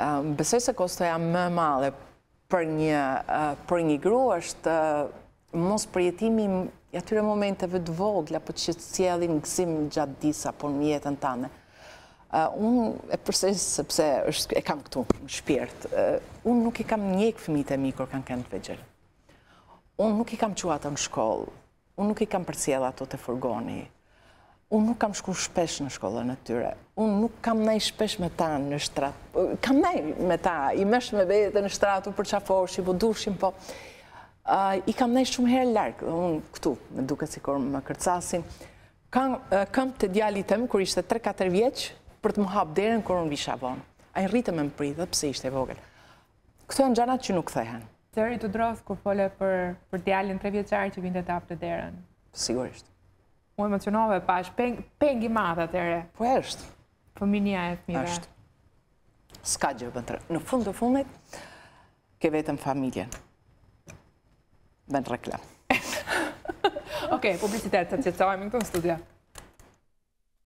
Ehm, besoj se kostoja më madhe eh, për një gru është eh, mos përjetimi atyre momenteve të vogla, për po që të cjellin gëzim gjatë disa, por në jetën tane. Eh, unë e përsej sepse e kam këtu, më Unë nuk i kam njek fëmijit e mi kërë kanë këndë të gjërë. Unë nuk i kam qua në shkollë. Unë nuk i kam përcjela ato të furgoni unë nuk kam shku shpesh në shkollën e tyre, unë nuk kam nej shpesh me ta në shtratë, kam nej me ta, i mesh me vete në shtratë, për qafoshim, për dushim, po, i kam nej shumë herë larkë, unë këtu, me duke si korë më kërcasin, kam të djalitëm, kër ishte 3-4 vjeqë, për të më hapë derën, kër unë visha vonë. A i rritëm e më pridhë, pëse ishte e vogël. Këto e në gjanat që nuk thehen. Seri të drothë, kër pole për djalin 3 vjeqarë që vindet të të derën. Sigurisht. Mu emocionove, pash, pengi matë atëre. Po e është. e të mire. është. Ska gjërë bëndërë. Në fund të fundit, ke vetëm familje. Bëndë reklamë. Oke, publicitetë të të të të të